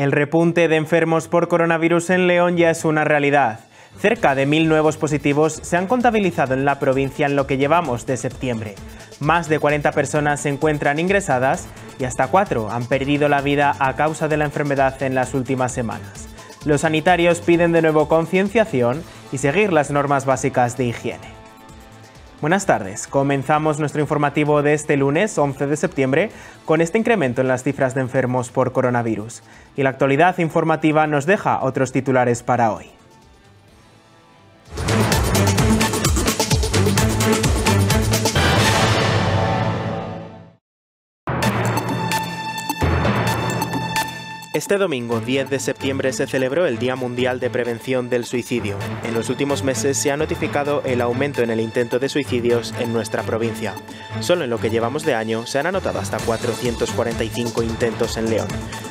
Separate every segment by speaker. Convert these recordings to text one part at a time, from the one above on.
Speaker 1: El repunte de enfermos por coronavirus en León ya es una realidad. Cerca de mil nuevos positivos se han contabilizado en la provincia en lo que llevamos de septiembre. Más de 40 personas se encuentran ingresadas y hasta cuatro han perdido la vida a causa de la enfermedad en las últimas semanas. Los sanitarios piden de nuevo concienciación y seguir las normas básicas de higiene. Buenas tardes. Comenzamos nuestro informativo de este lunes 11 de septiembre con este incremento en las cifras de enfermos por coronavirus. Y la actualidad informativa nos deja otros titulares para hoy. Este domingo 10 de septiembre se celebró el Día Mundial de Prevención del Suicidio. En los últimos meses se ha notificado el aumento en el intento de suicidios en nuestra provincia. Solo en lo que llevamos de año se han anotado hasta 445 intentos en León.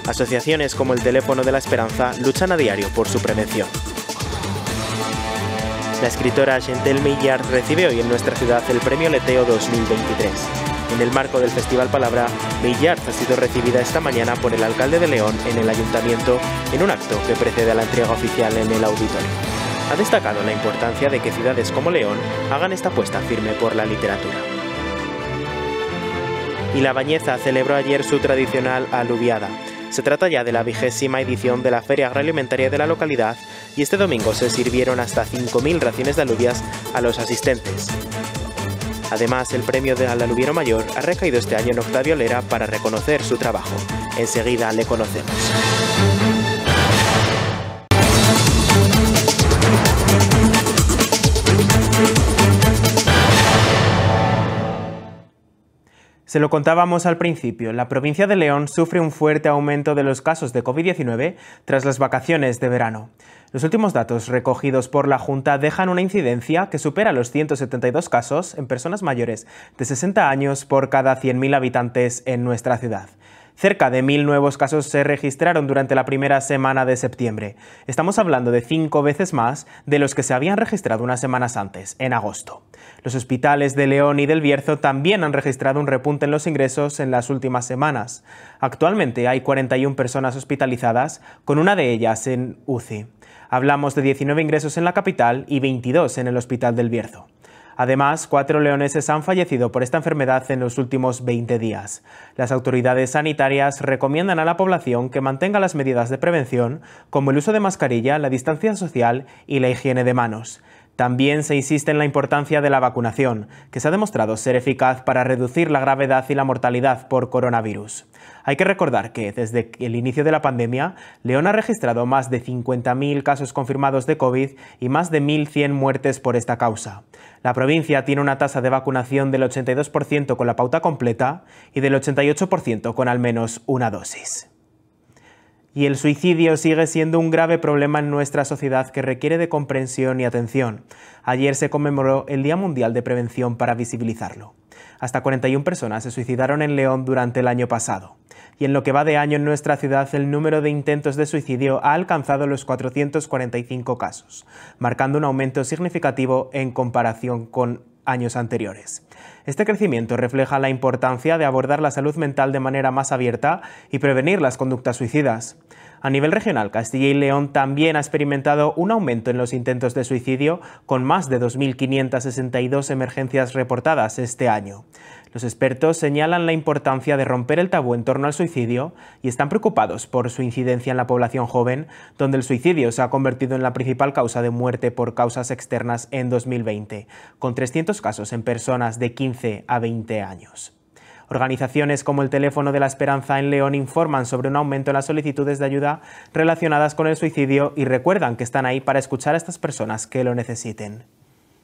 Speaker 1: Asociaciones como el Teléfono de la Esperanza luchan a diario por su prevención. La escritora Gentel Millard recibe hoy en nuestra ciudad el Premio Leteo 2023. En el marco del Festival Palabra, Billard ha sido recibida esta mañana por el alcalde de León en el ayuntamiento en un acto que precede a la entrega oficial en el auditorio. Ha destacado la importancia de que ciudades como León hagan esta apuesta firme por la literatura y La Bañeza celebró ayer su tradicional aluviada. Se trata ya de la vigésima edición de la Feria Agroalimentaria de la localidad y este domingo se sirvieron hasta 5.000 raciones de alubias a los asistentes. Además, el premio de Aluviero Mayor ha recaído este año en Octavio Lera para reconocer su trabajo. Enseguida le conocemos. Se lo contábamos al principio, la provincia de León sufre un fuerte aumento de los casos de COVID-19 tras las vacaciones de verano. Los últimos datos recogidos por la Junta dejan una incidencia que supera los 172 casos en personas mayores de 60 años por cada 100.000 habitantes en nuestra ciudad. Cerca de 1.000 nuevos casos se registraron durante la primera semana de septiembre. Estamos hablando de cinco veces más de los que se habían registrado unas semanas antes, en agosto. Los hospitales de León y del Bierzo también han registrado un repunte en los ingresos en las últimas semanas. Actualmente hay 41 personas hospitalizadas, con una de ellas en UCI. Hablamos de 19 ingresos en la capital y 22 en el Hospital del Bierzo. Además, cuatro leoneses han fallecido por esta enfermedad en los últimos 20 días. Las autoridades sanitarias recomiendan a la población que mantenga las medidas de prevención, como el uso de mascarilla, la distancia social y la higiene de manos. También se insiste en la importancia de la vacunación, que se ha demostrado ser eficaz para reducir la gravedad y la mortalidad por coronavirus. Hay que recordar que desde el inicio de la pandemia, León ha registrado más de 50.000 casos confirmados de COVID y más de 1.100 muertes por esta causa. La provincia tiene una tasa de vacunación del 82% con la pauta completa y del 88% con al menos una dosis y el suicidio sigue siendo un grave problema en nuestra sociedad que requiere de comprensión y atención. Ayer se conmemoró el Día Mundial de Prevención para visibilizarlo. Hasta 41 personas se suicidaron en León durante el año pasado. Y en lo que va de año en nuestra ciudad, el número de intentos de suicidio ha alcanzado los 445 casos, marcando un aumento significativo en comparación con años anteriores. Este crecimiento refleja la importancia de abordar la salud mental de manera más abierta y prevenir las conductas suicidas. A nivel regional, Castilla y León también ha experimentado un aumento en los intentos de suicidio, con más de 2.562 emergencias reportadas este año. Los expertos señalan la importancia de romper el tabú en torno al suicidio y están preocupados por su incidencia en la población joven, donde el suicidio se ha convertido en la principal causa de muerte por causas externas en 2020, con 300 casos en personas de 15 a 20 años. Organizaciones como el Teléfono de la Esperanza en León informan sobre un aumento en las solicitudes de ayuda relacionadas con el suicidio y recuerdan que están ahí para escuchar a estas personas que lo necesiten.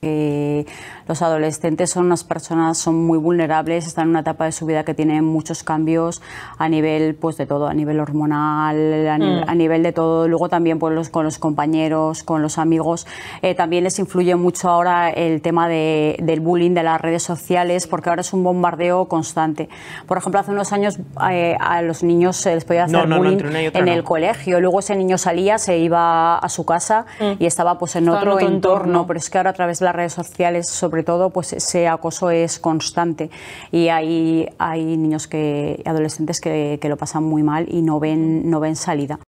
Speaker 2: Eh, los adolescentes son unas personas, son muy vulnerables, están en una etapa de su vida que tiene muchos cambios a nivel pues de todo, a nivel hormonal, a, nivel mm. de todo, luego también pues, con los compañeros, con los amigos, eh, también les influye mucho ahora el tema de, del bullying de las redes sociales, porque ahora es un bombardeo constante. Por ejemplo, hace unos años eh, a los niños se les podía hacer bullying en el colegio, luego ese niño salía, se iba a su casa mm. y estaba pues en otro, entorno, pero es que ahora a través de las redes sociales, sobre todo, pues ese acoso es constante y hay, hay niños que, adolescentes que, lo pasan muy mal y no ven, no ven salida.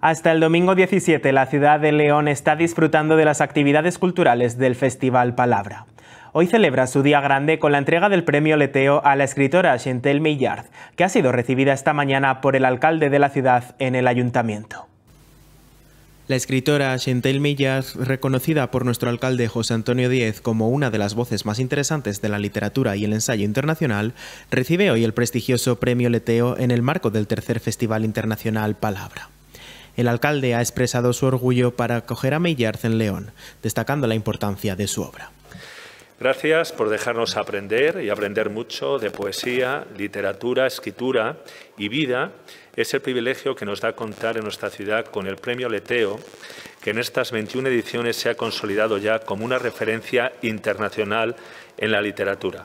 Speaker 1: Hasta el domingo 17, la ciudad de León está disfrutando de las actividades culturales del Festival Palabra. Hoy celebra su día grande con la entrega del premio Leteo a la escritora Chantelle Millard, que ha sido recibida esta mañana por el alcalde de la ciudad en el ayuntamiento. La escritora Chantel Millas, reconocida por nuestro alcalde José Antonio Díez como una de las voces más interesantes de la literatura y el ensayo internacional, recibe hoy el prestigioso Premio Leteo en el marco del tercer Festival Internacional Palabra. El alcalde ha expresado su orgullo para acoger a Millard en León, destacando la importancia de su obra.
Speaker 3: Gracias por dejarnos aprender y aprender mucho de poesía, literatura, escritura y vida. Es el privilegio que nos da contar en nuestra ciudad con el Premio Leteo, que en estas 21 ediciones se ha consolidado ya como una referencia internacional en la literatura.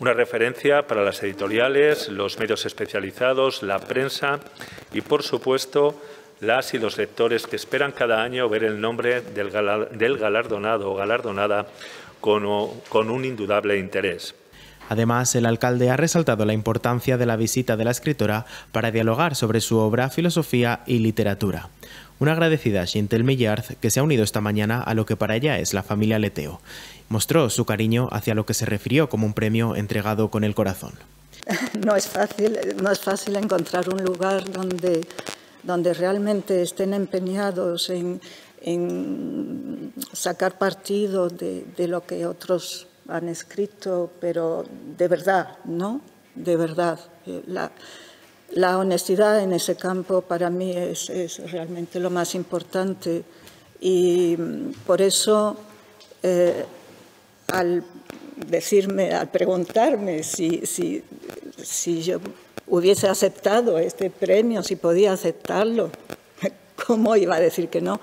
Speaker 3: Una referencia para las editoriales, los medios especializados, la prensa y, por supuesto, las y los lectores que esperan cada año ver el nombre del, galardonado o galardonada con, un indudable interés.
Speaker 1: Además, el alcalde ha resaltado la importancia de la visita de la escritora para dialogar sobre su obra, filosofía y literatura. Una agradecida a Chintel Millard que se ha unido esta mañana a lo que para ella es la familia Leteo. Mostró su cariño hacia lo que se refirió como un premio entregado con el corazón.
Speaker 2: No es fácil, no es fácil encontrar un lugar donde, donde realmente estén empeñados en, en sacar partido de, lo que otros han escrito, pero de verdad, ¿no? De verdad. Eh, la, honestidad en ese campo para mí es, realmente lo más importante y mm, por eso eh, al decirme, al preguntarme si, si, yo hubiese aceptado este premio, si podía aceptarlo, ¿cómo iba a decir que no?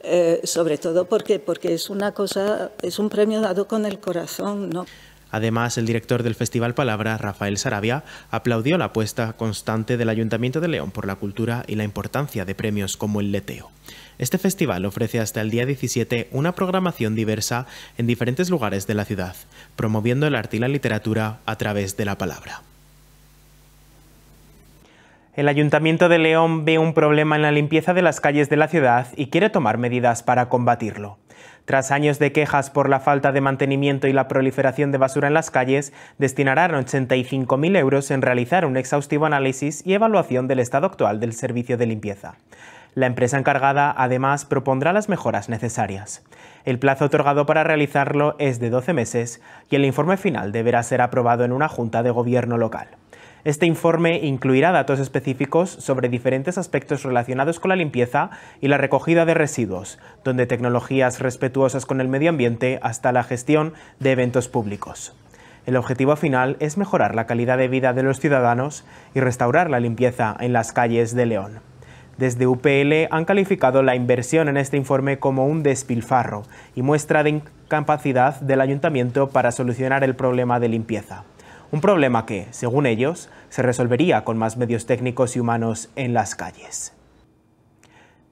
Speaker 2: Eh, sobre todo porque, porque es una cosa, es un premio dado con el corazón, ¿no?
Speaker 1: Además, el director del Festival Palabra, Rafael Sarabia, aplaudió la apuesta constante del Ayuntamiento de León por la cultura y la importancia de premios como el Leteo. Este festival ofrece hasta el día 17 una programación diversa en diferentes lugares de la ciudad, promoviendo el arte y la literatura a través de la palabra. El Ayuntamiento de León ve un problema en la limpieza de las calles de la ciudad y quiere tomar medidas para combatirlo. Tras años de quejas por la falta de mantenimiento y la proliferación de basura en las calles, destinarán 85.000 euros en realizar un exhaustivo análisis y evaluación del estado actual del servicio de limpieza. La empresa encargada, además, propondrá las mejoras necesarias. El plazo otorgado para realizarlo es de 12 meses y el informe final deberá ser aprobado en una junta de gobierno local. Este informe incluirá datos específicos sobre diferentes aspectos relacionados con la limpieza y la recogida de residuos, donde tecnologías respetuosas con el medio ambiente hasta la gestión de eventos públicos. El objetivo final es mejorar la calidad de vida de los ciudadanos y restaurar la limpieza en las calles de León. Desde UPL han calificado la inversión en este informe como un despilfarro y muestra de incapacidad del ayuntamiento para solucionar el problema de limpieza un problema que, según ellos, se resolvería con más medios técnicos y humanos en las calles.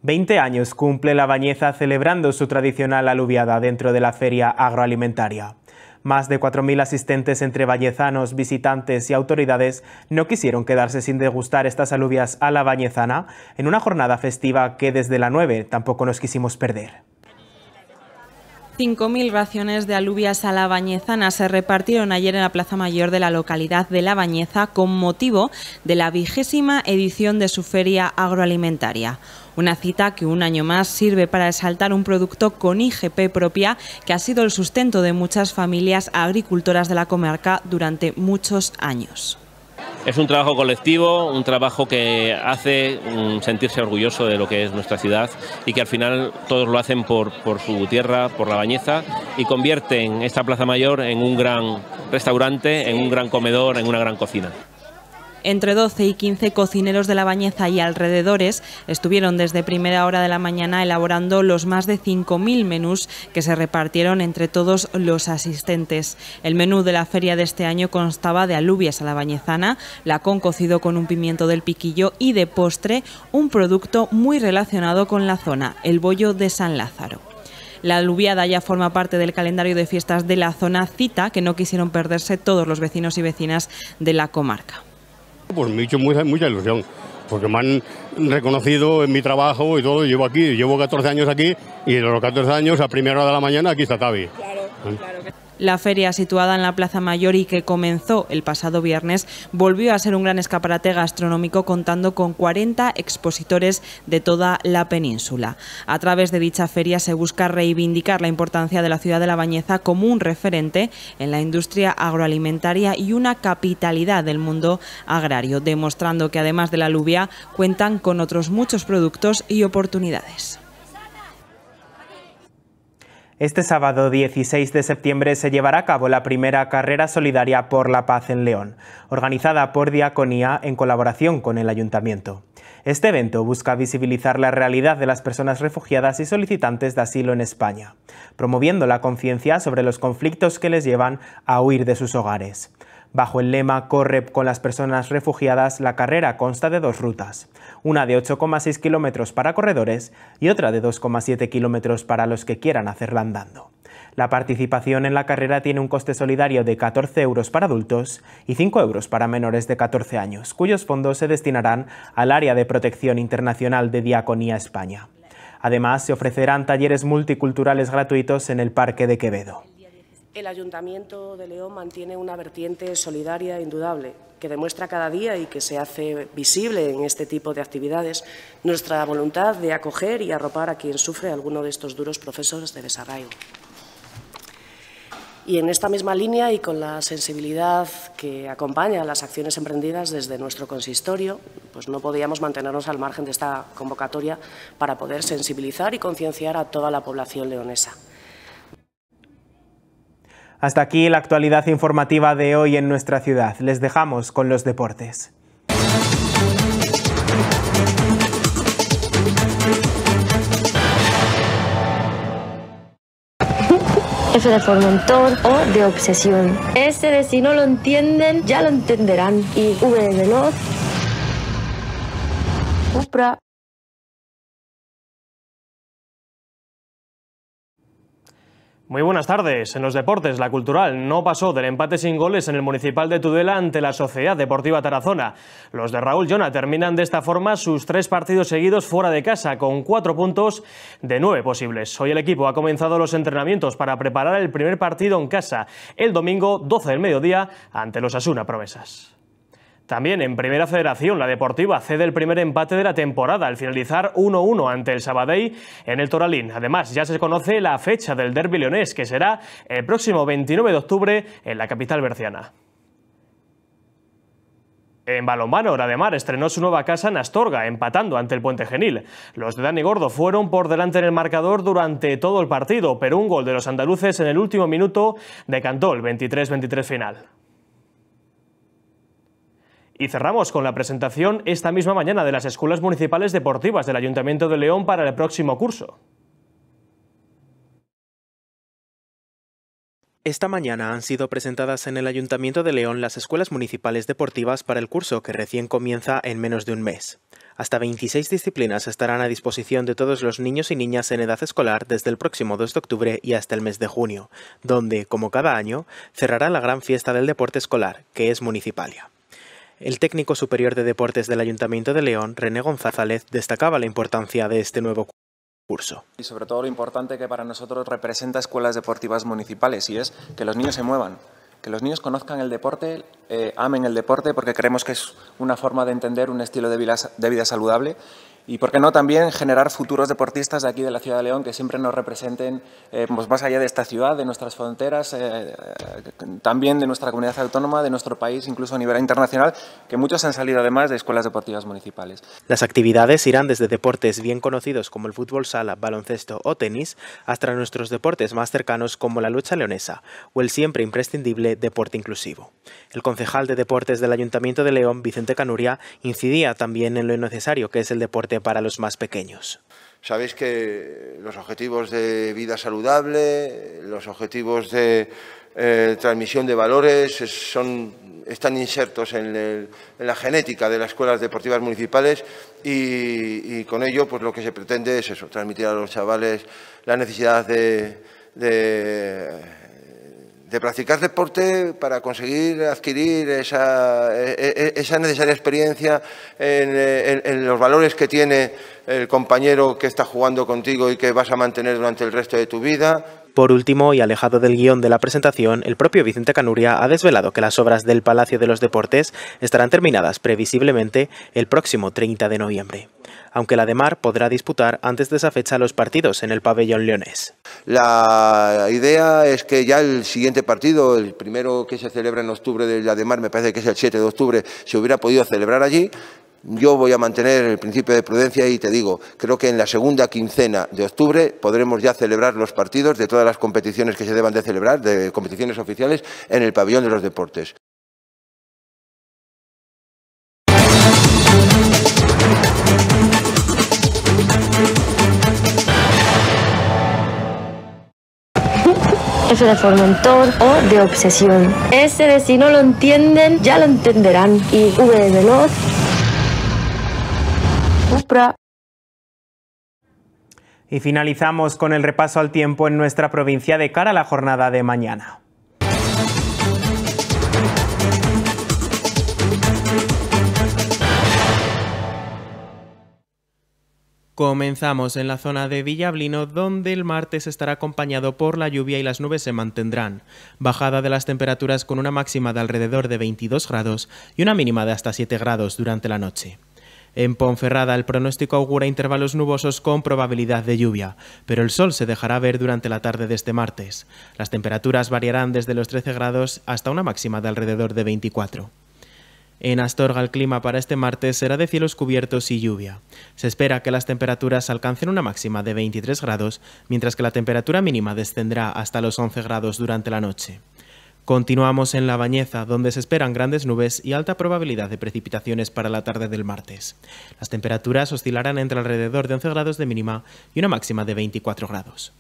Speaker 1: 20 años cumple La Bañeza celebrando su tradicional aluviada dentro de la feria agroalimentaria. Más de 4.000 asistentes entre vallezanos, visitantes y autoridades no quisieron quedarse sin degustar estas alubias a la bañezana en una jornada festiva que desde la 9 tampoco nos quisimos perder.
Speaker 2: 5.000 raciones de alubias a la bañezana se repartieron ayer en la Plaza Mayor de la localidad de La Bañeza con motivo de la vigésima edición de su feria agroalimentaria. Una cita que un año más sirve para exaltar un producto con IGP propia que ha sido el sustento de muchas familias agricultoras de la comarca durante muchos años.
Speaker 3: Es un trabajo colectivo, un trabajo que hace mm, sentirse orgulloso de lo que es nuestra ciudad y que al final todos lo hacen por, su tierra, por la bañeza y convierten esta Plaza Mayor en un gran restaurante, en un gran comedor, en una gran cocina.
Speaker 2: Entre 12 y 15 cocineros de La Bañeza y alrededores estuvieron desde primera hora de la mañana elaborando los más de 5.000 menús que se repartieron entre todos los asistentes. El menú de la feria de este año constaba de alubias a la bañezana, la con cocido con un pimiento del piquillo y de postre un producto muy relacionado con la zona, el bollo de San Lázaro. La alubiada ya forma parte del calendario de fiestas de la zona cita que no quisieron perderse todos los vecinos y vecinas de la comarca.
Speaker 3: Pues me he hecho mucha, mucha ilusión, porque me han reconocido en mi trabajo y todo, llevo aquí, llevo 14 años aquí y de los 14 años a primera hora de la mañana aquí está Tavi. Claro, ¿Eh?
Speaker 2: claro. La feria situada en la Plaza Mayor y que comenzó el pasado viernes volvió a ser un gran escaparate gastronómico contando con 40 expositores de toda la península. A través de dicha feria se busca reivindicar la importancia de la ciudad de La Bañeza como un referente en la industria agroalimentaria y una capitalidad del mundo agrario, demostrando que además de la lubia cuentan con otros muchos productos y
Speaker 1: oportunidades. Este sábado 16 de septiembre se llevará a cabo la primera carrera solidaria por la paz en León, organizada por Diaconía en colaboración con el Ayuntamiento. Este evento busca visibilizar la realidad de las personas refugiadas y solicitantes de asilo en España, promoviendo la conciencia sobre los conflictos que les llevan a huir de sus hogares. Bajo el lema Correp con las personas refugiadas, la carrera consta de dos rutas, una de 8,6 kilómetros para corredores y otra de 2,7 kilómetros para los que quieran hacerla andando. La participación en la carrera tiene un coste solidario de 14 euros para adultos y 5 euros para menores de 14 años, cuyos fondos se destinarán al Área de Protección Internacional de Diaconía España. Además, se ofrecerán talleres multiculturales gratuitos en el Parque de Quevedo.
Speaker 3: El Ayuntamiento de León mantiene una vertiente solidaria e indudable que demuestra cada día y que se hace visible en este tipo de actividades nuestra voluntad de acoger y arropar a quien sufre alguno de estos duros procesos de desarraigo. Y en esta misma línea y con la sensibilidad que acompaña a las acciones emprendidas desde nuestro consistorio, pues no podíamos mantenernos al margen de esta convocatoria para poder sensibilizar y concienciar a toda la población leonesa.
Speaker 1: Hasta aquí la actualidad informativa de hoy en nuestra ciudad. Les dejamos con los deportes. F de Formentor o de Obsesión. Ese de si no lo entienden, ya lo entenderán. Y V
Speaker 2: de Veloz. Upra.
Speaker 3: Muy buenas tardes. En los deportes, la cultural no pasó del empate sin goles en el municipal de Tudela ante la Sociedad Deportiva Tarazona. Los de Raúl Llona terminan de esta forma sus tres partidos seguidos fuera de casa, con cuatro puntos de nueve posibles. Hoy el equipo ha comenzado los entrenamientos para preparar el primer partido en casa, el domingo 12 del mediodía, ante los Asuna Promesas. También en Primera Federación, la Deportiva cede el primer empate de la temporada al finalizar 1-1 ante el Sabadell en el Toralín. Además, ya se conoce la fecha del Derby leonés, que será el próximo 29 de octubre en la capital berciana. En balonmano, la estrenó su nueva casa en Astorga, empatando ante el Puente Genil. Los de Dani Gordo fueron por delante en el marcador durante todo el partido, pero un gol de los andaluces en el último minuto decantó el 23-23 final. Y cerramos con la presentación esta misma mañana de las escuelas municipales deportivas del Ayuntamiento de León para el próximo curso.
Speaker 1: Esta mañana han sido presentadas en el Ayuntamiento de León las escuelas municipales deportivas para el curso que recién comienza en menos de un mes. Hasta 26 disciplinas estarán a disposición de todos los niños y niñas en edad escolar desde el próximo 2 de octubre y hasta el mes de junio, donde, como cada año, cerrará la gran fiesta del deporte escolar, que es Municipalia. El técnico superior de deportes del Ayuntamiento de León, René González, destacaba la importancia de este nuevo curso. Y sobre todo lo importante que para nosotros representa escuelas deportivas municipales y es que los niños se muevan, que los niños conozcan el deporte, eh, amen el deporte porque creemos que es una forma de entender un estilo de vida saludable y, por qué no, también generar futuros deportistas de aquí de la Ciudad de León que siempre nos representen eh, pues más allá de esta ciudad, de nuestras fronteras,
Speaker 4: eh, eh, también de nuestra comunidad autónoma, de nuestro país, incluso a nivel internacional, que muchos han salido además de escuelas deportivas municipales.
Speaker 1: Las actividades irán desde deportes bien conocidos como el fútbol sala, baloncesto o tenis, hasta nuestros deportes más cercanos como la lucha leonesa o el siempre imprescindible deporte inclusivo. El concejal de deportes del Ayuntamiento de León, Vicente Canuria, incidía también en lo necesario que es el deporte para los más pequeños.
Speaker 4: Sabéis que los objetivos de vida saludable, los objetivos de eh, transmisión de valores son, están insertos en, la genética de las escuelas deportivas municipales y, con ello pues lo que se pretende es eso, transmitir a los chavales la necesidad de de practicar deporte para conseguir adquirir esa, e, e, e, esa necesaria experiencia en, en, los valores que tiene el compañero que está jugando contigo y que vas a mantener durante el resto de tu vida.
Speaker 1: Por último, y alejado del guión de la presentación, el propio Vicente Canuria ha desvelado que las obras del Palacio de los Deportes estarán terminadas previsiblemente el próximo 30 de noviembre aunque la de Mar podrá disputar antes de esa fecha los partidos en el pabellón Leones.
Speaker 4: La idea es que ya el siguiente partido, el primero que se celebra en octubre de la de Mar, me parece que es el 7 de octubre, se hubiera podido celebrar allí. Yo voy a mantener el principio de prudencia y te digo, creo que en la segunda quincena de octubre podremos ya celebrar los partidos de todas las competiciones que se deban de celebrar, de competiciones oficiales, en el pabellón de los deportes. de Formentor
Speaker 2: o de Obsesión. Ese de lo entienden, ya lo entenderán. Y V de Veloz, Upra.
Speaker 1: Y finalizamos con el repaso al tiempo en nuestra provincia de cara a la jornada de mañana. Comenzamos en la zona de Villablino, donde el martes estará acompañado por la lluvia y las nubes se mantendrán. Bajada de las temperaturas con una máxima de alrededor de 22 grados y una mínima de hasta 7 grados durante la noche. En Ponferrada el pronóstico augura intervalos nubosos con probabilidad de lluvia, pero el sol se dejará ver durante la tarde de este martes. Las temperaturas variarán desde los 13 grados hasta una máxima de alrededor de 24. En Astorga el clima para este martes será de cielos cubiertos y lluvia. Se espera que las temperaturas alcancen una máxima de 23 grados, mientras que la temperatura mínima descenderá hasta los 11 grados durante la noche. Continuamos en La Bañeza, donde se esperan grandes nubes y alta probabilidad de precipitaciones para la tarde del martes. Las temperaturas oscilarán entre alrededor de 11 grados de mínima y una máxima de 24 grados.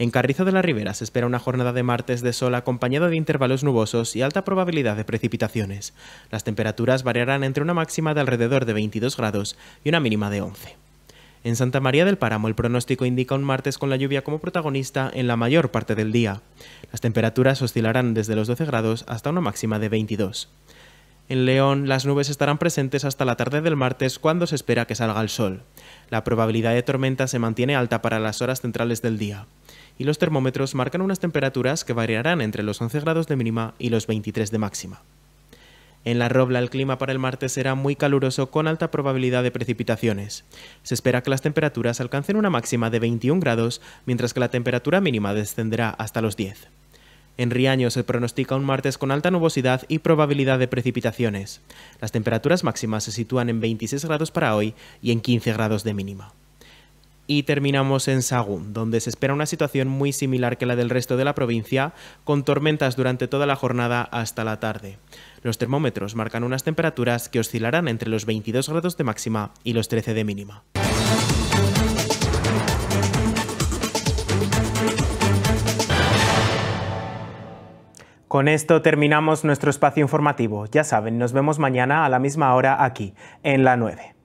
Speaker 1: En Carrizo de la Ribera se espera una jornada de martes de sol acompañada de intervalos nubosos y alta probabilidad de precipitaciones. Las temperaturas variarán entre una máxima de alrededor de 22 grados y una mínima de 11. En Santa María del Páramo el pronóstico indica un martes con la lluvia como protagonista en la mayor parte del día. Las temperaturas oscilarán desde los 12 grados hasta una máxima de 22. En León las nubes estarán presentes hasta la tarde del martes cuando se espera que salga el sol. La probabilidad de tormenta se mantiene alta para las horas centrales del día y los termómetros marcan unas temperaturas que variarán entre los 11 grados de mínima y los 23 de máxima. En la Robla el clima para el martes será muy caluroso con alta probabilidad de precipitaciones. Se espera que las temperaturas alcancen una máxima de 21 grados, mientras que la temperatura mínima descenderá hasta los 10. En Riaño se pronostica un martes con alta nubosidad y probabilidad de precipitaciones. Las temperaturas máximas se sitúan en 26 grados para hoy y en 15 grados de mínima y terminamos en Sagún, donde se espera una situación muy similar que la del resto de la provincia, con tormentas durante toda la jornada hasta la tarde. Los termómetros marcan unas temperaturas que oscilarán entre los 22 grados de máxima y los 13 de mínima. Con esto terminamos nuestro espacio informativo. Ya saben, nos vemos mañana a la misma hora aquí, en la 9.